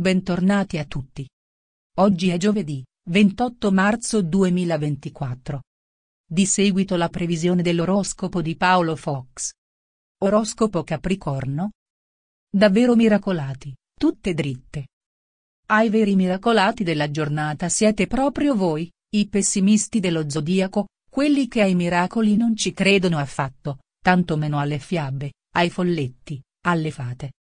Bentornati a tutti. Oggi è giovedì, 28 marzo 2024. Di seguito la previsione dell'oroscopo di Paolo Fox. Oroscopo Capricorno. Davvero miracolati, tutte dritte. Ai veri miracolati della giornata siete proprio voi, i pessimisti dello zodiaco, quelli che ai miracoli non ci credono affatto, tanto meno alle fiabe, ai folletti, alle fate.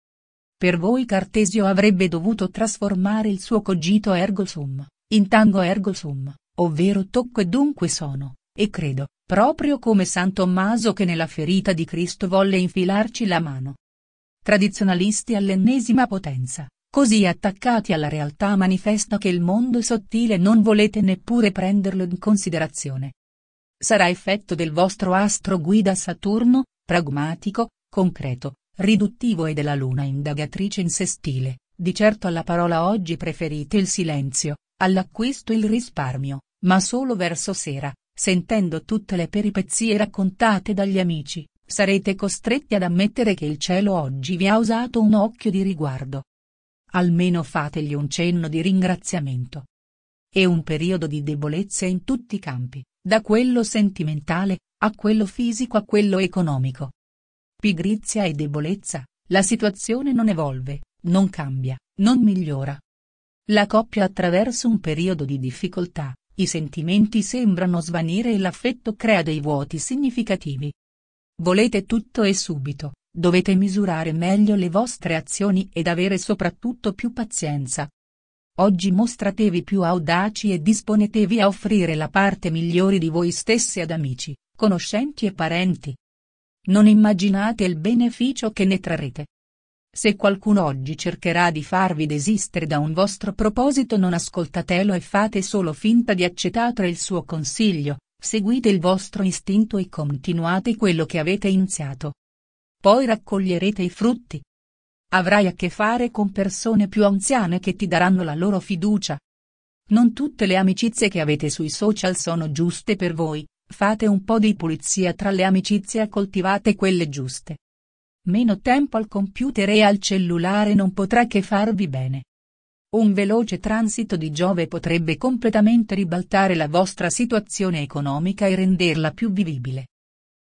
Per voi Cartesio avrebbe dovuto trasformare il suo cogito ergo sum, in tango ergo sum, ovvero tocco e dunque sono, e credo, proprio come San Tommaso che nella ferita di Cristo volle infilarci la mano. Tradizionalisti all'ennesima potenza, così attaccati alla realtà manifesta che il mondo sottile non volete neppure prenderlo in considerazione. Sarà effetto del vostro astro guida Saturno, pragmatico, concreto, riduttivo e della luna indagatrice in sé stile, di certo alla parola oggi preferite il silenzio, all'acquisto il risparmio, ma solo verso sera, sentendo tutte le peripezie raccontate dagli amici, sarete costretti ad ammettere che il cielo oggi vi ha usato un occhio di riguardo. Almeno fategli un cenno di ringraziamento. È un periodo di debolezza in tutti i campi, da quello sentimentale, a quello fisico a quello economico, Pigrizia e debolezza, la situazione non evolve, non cambia, non migliora. La coppia attraversa un periodo di difficoltà, i sentimenti sembrano svanire e l'affetto crea dei vuoti significativi. Volete tutto e subito, dovete misurare meglio le vostre azioni ed avere soprattutto più pazienza. Oggi mostratevi più audaci e disponetevi a offrire la parte migliore di voi stessi ad amici, conoscenti e parenti non immaginate il beneficio che ne trarrete. Se qualcuno oggi cercherà di farvi desistere da un vostro proposito non ascoltatelo e fate solo finta di accettare il suo consiglio, seguite il vostro istinto e continuate quello che avete iniziato. Poi raccoglierete i frutti. Avrai a che fare con persone più anziane che ti daranno la loro fiducia. Non tutte le amicizie che avete sui social sono giuste per voi, Fate un po' di pulizia tra le amicizie e coltivate quelle giuste. Meno tempo al computer e al cellulare non potrà che farvi bene. Un veloce transito di Giove potrebbe completamente ribaltare la vostra situazione economica e renderla più vivibile.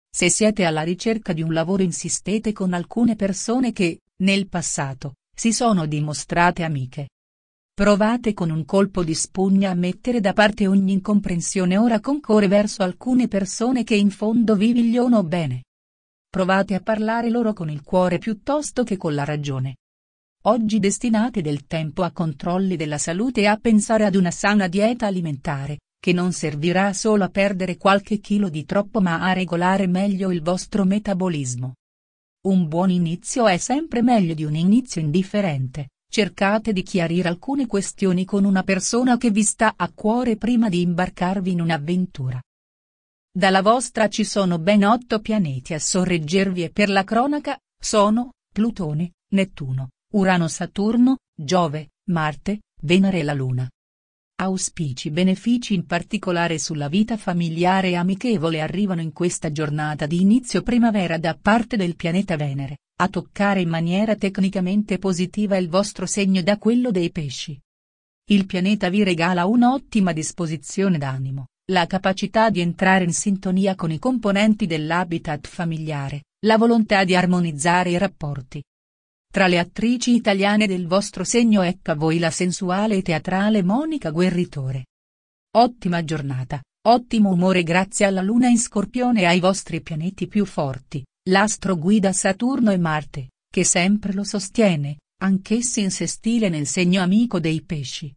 Se siete alla ricerca di un lavoro insistete con alcune persone che, nel passato, si sono dimostrate amiche. Provate con un colpo di spugna a mettere da parte ogni incomprensione ora concorre verso alcune persone che in fondo vi vigliono bene. Provate a parlare loro con il cuore piuttosto che con la ragione. Oggi destinate del tempo a controlli della salute e a pensare ad una sana dieta alimentare, che non servirà solo a perdere qualche chilo di troppo ma a regolare meglio il vostro metabolismo. Un buon inizio è sempre meglio di un inizio indifferente. Cercate di chiarire alcune questioni con una persona che vi sta a cuore prima di imbarcarvi in un'avventura. Dalla vostra ci sono ben otto pianeti a sorreggervi e per la cronaca, sono, Plutone, Nettuno, Urano Saturno, Giove, Marte, Venere e la Luna. Auspici benefici in particolare sulla vita familiare e amichevole arrivano in questa giornata di inizio primavera da parte del pianeta Venere, a toccare in maniera tecnicamente positiva il vostro segno da quello dei pesci. Il pianeta vi regala un'ottima disposizione d'animo, la capacità di entrare in sintonia con i componenti dell'habitat familiare, la volontà di armonizzare i rapporti, tra le attrici italiane del vostro segno ecco a voi la sensuale e teatrale Monica Guerritore. Ottima giornata, ottimo umore grazie alla luna in scorpione e ai vostri pianeti più forti, l'astro guida Saturno e Marte, che sempre lo sostiene, anch'essi in sestile nel segno amico dei pesci.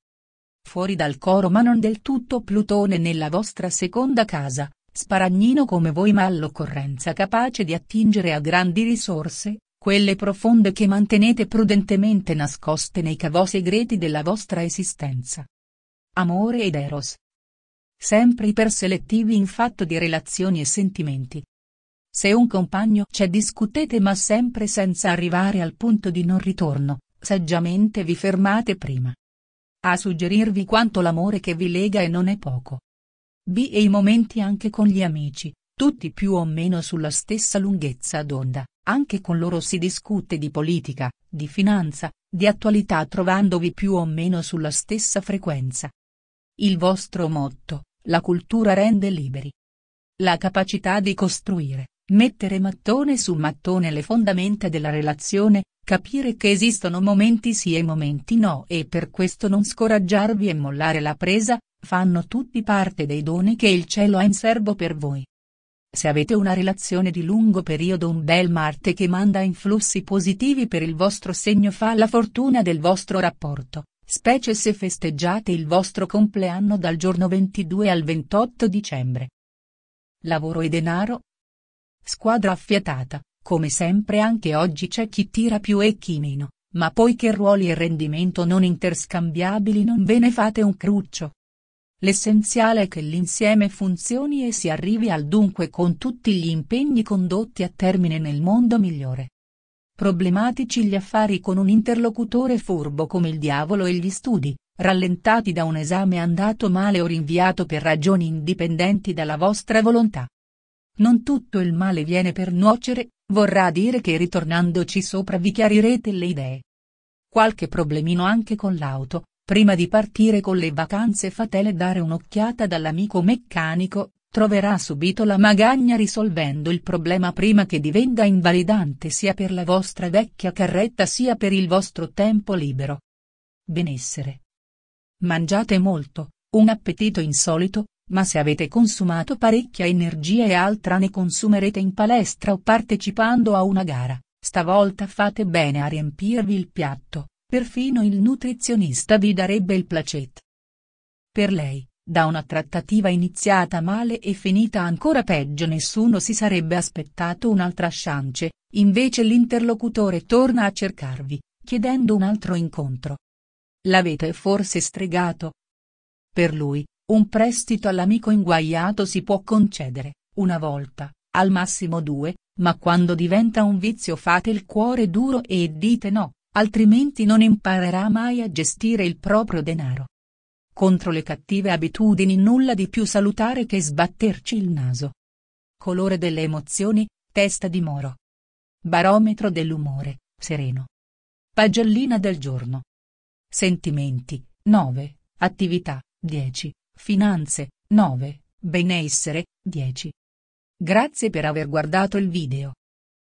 Fuori dal coro ma non del tutto Plutone nella vostra seconda casa, sparagnino come voi ma all'occorrenza capace di attingere a grandi risorse, quelle profonde che mantenete prudentemente nascoste nei cavò segreti della vostra esistenza. Amore ed Eros. Sempre iperselettivi in fatto di relazioni e sentimenti. Se un compagno c'è discutete ma sempre senza arrivare al punto di non ritorno, saggiamente vi fermate prima. A suggerirvi quanto l'amore che vi lega e non è poco. B. E i momenti anche con gli amici, tutti più o meno sulla stessa lunghezza d'onda, anche con loro si discute di politica, di finanza, di attualità trovandovi più o meno sulla stessa frequenza. Il vostro motto, la cultura rende liberi. La capacità di costruire, mettere mattone su mattone le fondamenta della relazione, capire che esistono momenti sì e momenti no e per questo non scoraggiarvi e mollare la presa, fanno tutti parte dei doni che il cielo ha in serbo per voi. Se avete una relazione di lungo periodo un bel Marte che manda influssi positivi per il vostro segno fa la fortuna del vostro rapporto, specie se festeggiate il vostro compleanno dal giorno 22 al 28 dicembre. Lavoro e denaro? Squadra affiatata, come sempre anche oggi c'è chi tira più e chi meno, ma poiché ruoli e rendimento non interscambiabili non ve ne fate un cruccio. L'essenziale è che l'insieme funzioni e si arrivi al dunque con tutti gli impegni condotti a termine nel mondo migliore. Problematici gli affari con un interlocutore furbo come il diavolo e gli studi, rallentati da un esame andato male o rinviato per ragioni indipendenti dalla vostra volontà. Non tutto il male viene per nuocere, vorrà dire che ritornandoci sopra vi chiarirete le idee. Qualche problemino anche con l'auto, Prima di partire con le vacanze fatele dare un'occhiata dall'amico meccanico, troverà subito la magagna risolvendo il problema prima che divenga invalidante sia per la vostra vecchia carretta sia per il vostro tempo libero. Benessere. Mangiate molto, un appetito insolito, ma se avete consumato parecchia energia e altra ne consumerete in palestra o partecipando a una gara, stavolta fate bene a riempirvi il piatto. Perfino il nutrizionista vi darebbe il placet. Per lei, da una trattativa iniziata male e finita ancora peggio nessuno si sarebbe aspettato un'altra chance, invece l'interlocutore torna a cercarvi, chiedendo un altro incontro. L'avete forse stregato? Per lui, un prestito all'amico inguaiato si può concedere, una volta, al massimo due, ma quando diventa un vizio fate il cuore duro e dite no altrimenti non imparerà mai a gestire il proprio denaro. Contro le cattive abitudini nulla di più salutare che sbatterci il naso. Colore delle emozioni, testa di moro. Barometro dell'umore, sereno. Pagellina del giorno. Sentimenti, 9, attività, 10, finanze, 9, benessere, 10. Grazie per aver guardato il video.